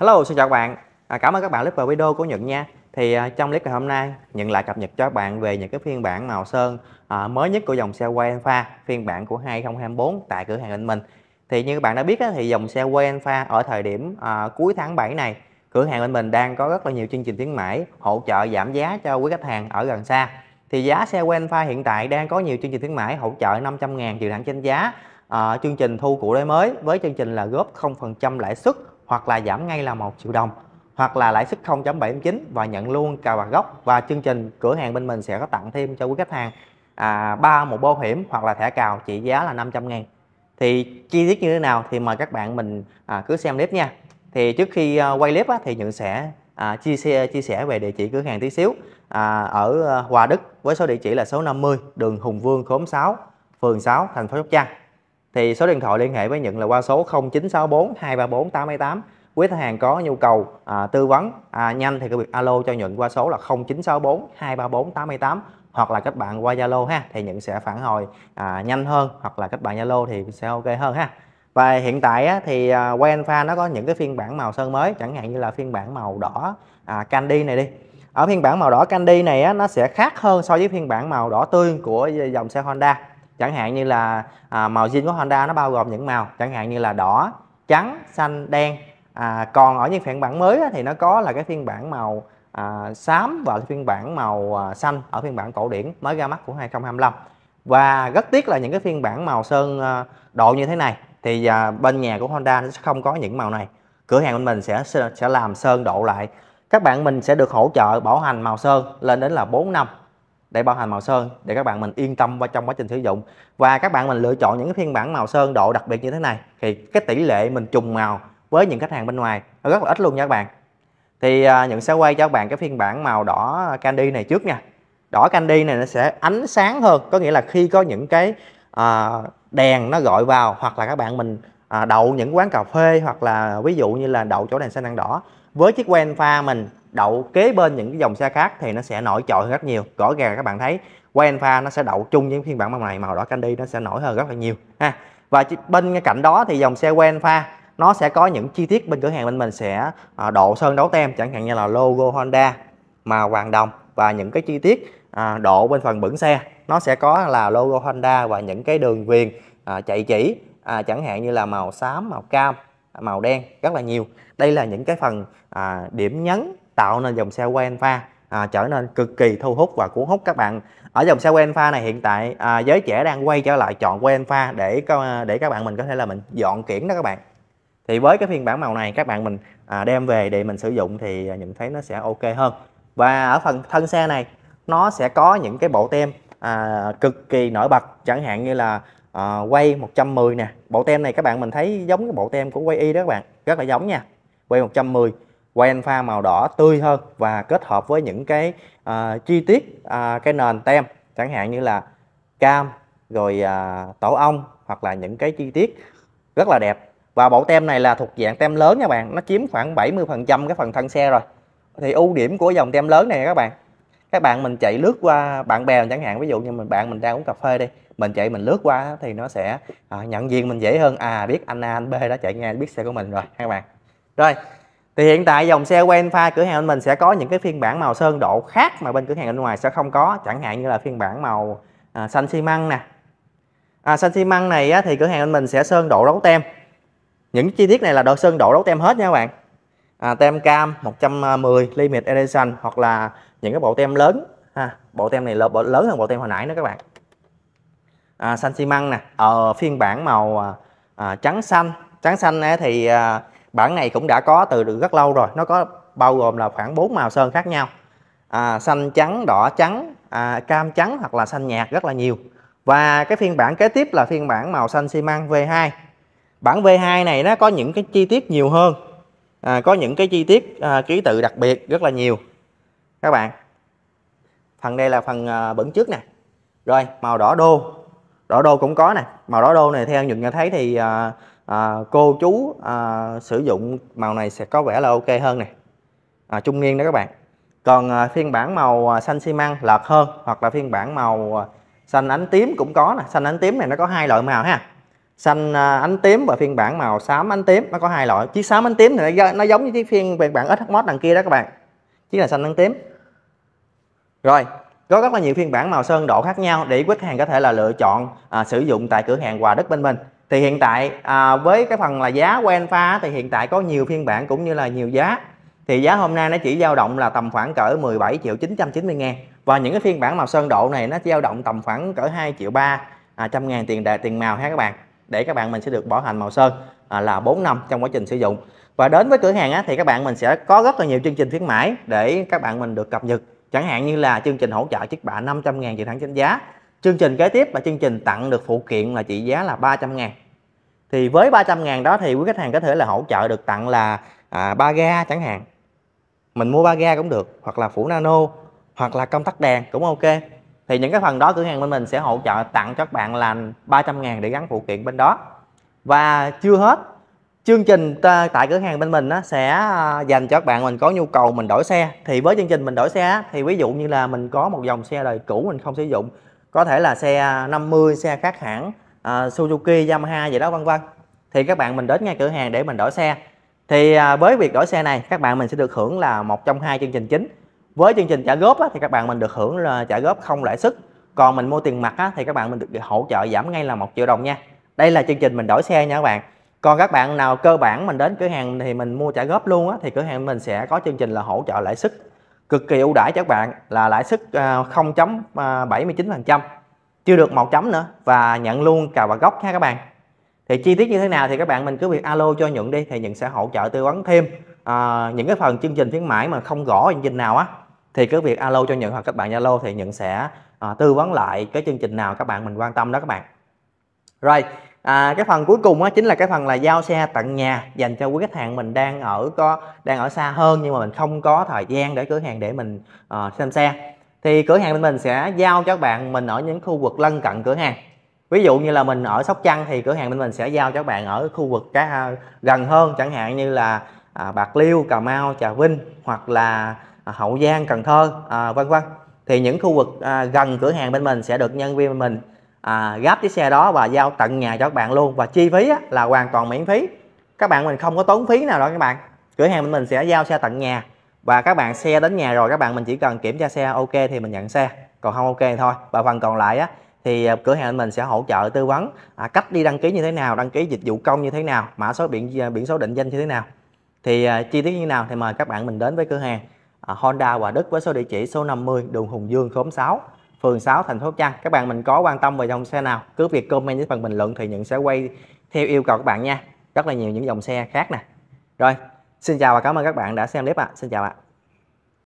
Hello, xin chào các bạn. À, cảm ơn các bạn clip và video của Nhật nha. Thì à, trong clip ngày hôm nay, Nhận lại cập nhật cho các bạn về những cái phiên bản màu sơn à, mới nhất của dòng xe quay Alpha, phiên bản của 2024 tại cửa hàng Anh Minh. Thì như các bạn đã biết á, thì dòng xe quay Alpha ở thời điểm à, cuối tháng 7 này, cửa hàng bên mình đang có rất là nhiều chương trình khuyến mãi hỗ trợ giảm giá cho quý khách hàng ở gần xa. Thì giá xe quay Alpha hiện tại đang có nhiều chương trình khuyến mãi hỗ trợ 500 000 trừ hẳn trên giá. À, chương trình thu cụ đế mới với chương trình là góp 0% lãi suất hoặc là giảm ngay là 1 triệu đồng hoặc là lãi suất 0.79 và nhận luôn cà bạc gốc và chương trình cửa hàng bên mình sẽ có tặng thêm cho quý khách hàng à, 3 một bảo hiểm hoặc là thẻ cào trị giá là 500 ngàn thì chi tiết như thế nào thì mời các bạn mình à, cứ xem clip nha thì trước khi à, quay clip á, thì những sẽ à, chia sẻ chia sẻ về địa chỉ cửa hàng tí xíu à, ở à, Hòa Đức với số địa chỉ là số 50 đường Hùng Vương khóm 6 phường 6 thành phố Sóc Trăng thì số điện thoại liên hệ với Nhận là qua số 0964 234 88 quý khách hàng có nhu cầu à, tư vấn à, nhanh thì có việc alo cho Nhận qua số là 0964 234 88 hoặc là các bạn qua Zalo ha thì Nhận sẽ phản hồi à, nhanh hơn hoặc là các bạn Zalo thì sẽ ok hơn ha và hiện tại á, thì quay à, alpha nó có những cái phiên bản màu sơn mới chẳng hạn như là phiên bản màu đỏ à, candy này đi ở phiên bản màu đỏ candy này á, nó sẽ khác hơn so với phiên bản màu đỏ tươi của dòng xe Honda chẳng hạn như là à, màu zin của Honda nó bao gồm những màu chẳng hạn như là đỏ trắng xanh đen à, còn ở những phiên bản mới á, thì nó có là cái phiên bản màu à, xám và phiên bản màu à, xanh ở phiên bản cổ điển mới ra mắt của 2025 và rất tiếc là những cái phiên bản màu sơn à, độ như thế này thì à, bên nhà của Honda nó sẽ không có những màu này cửa hàng bên mình sẽ sẽ làm sơn độ lại các bạn mình sẽ được hỗ trợ bảo hành màu sơn lên đến là 4 năm để bảo hành màu sơn để các bạn mình yên tâm qua trong quá trình sử dụng và các bạn mình lựa chọn những cái phiên bản màu sơn độ đặc biệt như thế này thì cái tỷ lệ mình trùng màu với những khách hàng bên ngoài nó rất là ít luôn nha các bạn thì à, những sẽ quay cho các bạn cái phiên bản màu đỏ candy này trước nha đỏ candy này nó sẽ ánh sáng hơn có nghĩa là khi có những cái à, đèn nó gọi vào hoặc là các bạn mình à, đậu những quán cà phê hoặc là ví dụ như là đậu chỗ đèn xanh ăn đỏ với chiếc quen pha mình đậu kế bên những cái dòng xe khác thì nó sẽ nổi trội hơn rất nhiều rõ ràng các bạn thấy quay alpha nó sẽ đậu chung với phiên bản màu này màu đỏ candy nó sẽ nổi hơn rất là nhiều ha và bên cạnh đó thì dòng xe quay alpha nó sẽ có những chi tiết bên cửa hàng bên mình sẽ à, độ sơn đấu tem chẳng hạn như là logo honda màu vàng đồng và những cái chi tiết à, độ bên phần bửng xe nó sẽ có là logo Honda và những cái đường viền à, chạy chỉ chẳng hạn như là màu xám màu cam màu đen rất là nhiều đây là những cái phần điểm nhấn tạo nên dòng xe quay alpha à, trở nên cực kỳ thu hút và cuốn hút các bạn ở dòng xe quay alpha này hiện tại à, giới trẻ đang quay trở lại chọn quay alpha để để các bạn mình có thể là mình dọn kiển đó các bạn thì với cái phiên bản màu này các bạn mình à, đem về để mình sử dụng thì à, nhận thấy nó sẽ ok hơn và ở phần thân xe này nó sẽ có những cái bộ tem à, cực kỳ nổi bật chẳng hạn như là à, quay 110 nè bộ tem này các bạn mình thấy giống cái bộ tem của quay y đó các bạn rất là giống nha quay 110 quay alpha màu đỏ tươi hơn và kết hợp với những cái uh, chi tiết uh, cái nền tem chẳng hạn như là cam rồi uh, tổ ong hoặc là những cái chi tiết rất là đẹp và bộ tem này là thuộc dạng tem lớn nha bạn nó chiếm khoảng 70% cái phần thân xe rồi thì ưu điểm của dòng tem lớn này các bạn các bạn mình chạy lướt qua bạn bè chẳng hạn ví dụ như mình bạn mình đang uống cà phê đi mình chạy mình lướt qua thì nó sẽ à, nhận diện mình dễ hơn à biết anh A anh B đã chạy ngang biết xe của mình rồi các bạn rồi thì hiện tại dòng xe Alfa cửa hàng bên mình sẽ có những cái phiên bản màu sơn độ khác mà bên cửa hàng bên ngoài sẽ không có chẳng hạn như là phiên bản màu à, xanh xi măng nè à, xanh xi măng này á, thì cửa hàng bên mình sẽ sơn độ đấu tem những chi tiết này là độ sơn độ đấu tem hết nha các bạn à, tem cam 110 limit edition hoặc là những cái bộ tem lớn ha bộ tem này là lớn hơn bộ tem hồi nãy nữa các bạn à, xanh xi măng nè ở ờ, phiên bản màu à, à, trắng xanh trắng xanh thì à, bản này cũng đã có từ rất lâu rồi nó có bao gồm là khoảng bốn màu sơn khác nhau à, xanh trắng đỏ trắng à, cam trắng hoặc là xanh nhạt rất là nhiều và cái phiên bản kế tiếp là phiên bản màu xanh xi măng V2 bản V2 này nó có những cái chi tiết nhiều hơn à, có những cái chi tiết à, ký tự đặc biệt rất là nhiều các bạn phần đây là phần à, bẩn trước nè rồi màu đỏ đô đỏ đô cũng có nè màu đỏ đô này theo những nhận thấy thì à, à, cô chú à, sử dụng màu này sẽ có vẻ là ok hơn này à, trung niên đó các bạn còn à, phiên bản màu à, xanh xi măng lợt hơn hoặc là phiên bản màu à, xanh ánh tím cũng có nè xanh ánh tím này nó có hai loại màu ha xanh à, ánh tím và phiên bản màu xám ánh tím nó có hai loại chiếc xám ánh tím này nó, giống như chiếc phiên bản SH mod đằng kia đó các bạn chiếc là xanh ánh tím rồi có rất là nhiều phiên bản màu sơn độ khác nhau để khách hàng có thể là lựa chọn à, sử dụng tại cửa hàng quà đất bên mình thì hiện tại à, với cái phần là giá của alpha thì hiện tại có nhiều phiên bản cũng như là nhiều giá thì giá hôm nay nó chỉ dao động là tầm khoảng cỡ 17 triệu 990 ngàn và những cái phiên bản màu sơn độ này nó dao động tầm khoảng cỡ 2 triệu 3 à, trăm ngàn tiền đề tiền màu ha các bạn để các bạn mình sẽ được bảo hành màu sơn à, là 4 năm trong quá trình sử dụng và đến với cửa hàng á, thì các bạn mình sẽ có rất là nhiều chương trình khuyến mãi để các bạn mình được cập nhật chẳng hạn như là chương trình hỗ trợ chiếc bạ 500 ngàn trị thẳng chính giá chương trình kế tiếp là chương trình tặng được phụ kiện là trị giá là 300 ngàn thì với 300 ngàn đó thì quý khách hàng có thể là hỗ trợ được tặng là à, 3 ga chẳng hạn mình mua 3 ga cũng được hoặc là phủ nano hoặc là công tắc đèn cũng ok thì những cái phần đó cửa hàng bên mình sẽ hỗ trợ tặng cho các bạn là 300 ngàn để gắn phụ kiện bên đó và chưa hết chương trình tại cửa hàng bên mình sẽ à, dành cho các bạn mình có nhu cầu mình đổi xe thì với chương trình mình đổi xe thì ví dụ như là mình có một dòng xe đời cũ mình không sử dụng có thể là xe 50 à, xe khác hãng uh, Suzuki Yamaha gì đó vân vân thì các bạn mình đến ngay cửa hàng để mình đổi xe thì uh, với việc đổi xe này các bạn mình sẽ được hưởng là một trong hai chương trình chính với chương trình trả góp á, thì các bạn mình được hưởng là trả góp không lãi suất còn mình mua tiền mặt á, thì các bạn mình được hỗ trợ giảm ngay là một triệu đồng nha đây là chương trình mình đổi xe nha các bạn còn các bạn nào cơ bản mình đến cửa hàng thì mình mua trả góp luôn á, thì cửa hàng mình sẽ có chương trình là hỗ trợ lãi suất cực kỳ ưu đãi cho các bạn là lãi suất 0.79% à, à, chưa được 1% chấm nữa và nhận luôn cả vào gốc nha các bạn thì chi tiết như thế nào thì các bạn mình cứ việc alo cho nhận đi thì nhận sẽ hỗ trợ tư vấn thêm à, những cái phần chương trình khuyến mãi mà không gõ chương trình nào á thì cứ việc alo cho nhận hoặc các bạn zalo thì nhận sẽ à, tư vấn lại cái chương trình nào các bạn mình quan tâm đó các bạn rồi à, cái phần cuối cùng á chính là cái phần là giao xe tận nhà dành cho quý khách hàng mình đang ở có đang ở xa hơn nhưng mà mình không có thời gian để cửa hàng để mình uh, xem xe thì cửa hàng bên mình sẽ giao cho các bạn mình ở những khu vực lân cận cửa hàng ví dụ như là mình ở sóc trăng thì cửa hàng bên mình sẽ giao cho các bạn ở khu vực cái à, gần hơn chẳng hạn như là à, bạc liêu cà mau trà vinh hoặc là à, hậu giang cần thơ à, vân vân thì những khu vực à, gần cửa hàng bên mình sẽ được nhân viên bên mình à, gáp chiếc xe đó và giao tận nhà cho các bạn luôn và chi phí á, là hoàn toàn miễn phí các bạn mình không có tốn phí nào đâu các bạn cửa hàng mình sẽ giao xe tận nhà và các bạn xe đến nhà rồi các bạn mình chỉ cần kiểm tra xe ok thì mình nhận xe còn không ok thì thôi và phần còn lại á, thì à, cửa hàng mình sẽ hỗ trợ tư vấn à, cách đi đăng ký như thế nào đăng ký dịch vụ công như thế nào mã số biển à, biển số định danh như thế nào thì à, chi tiết như nào thì mời các bạn mình đến với cửa hàng à, Honda Hòa Đức với số địa chỉ số 50 đường Hùng Dương khóm 6 phường 6 thành phố Sóc Trăng các bạn mình có quan tâm về dòng xe nào cứ việc comment dưới phần bình luận thì những sẽ quay theo yêu cầu các bạn nha rất là nhiều những dòng xe khác nè rồi xin chào và cảm ơn các bạn đã xem clip ạ à. xin chào ạ à.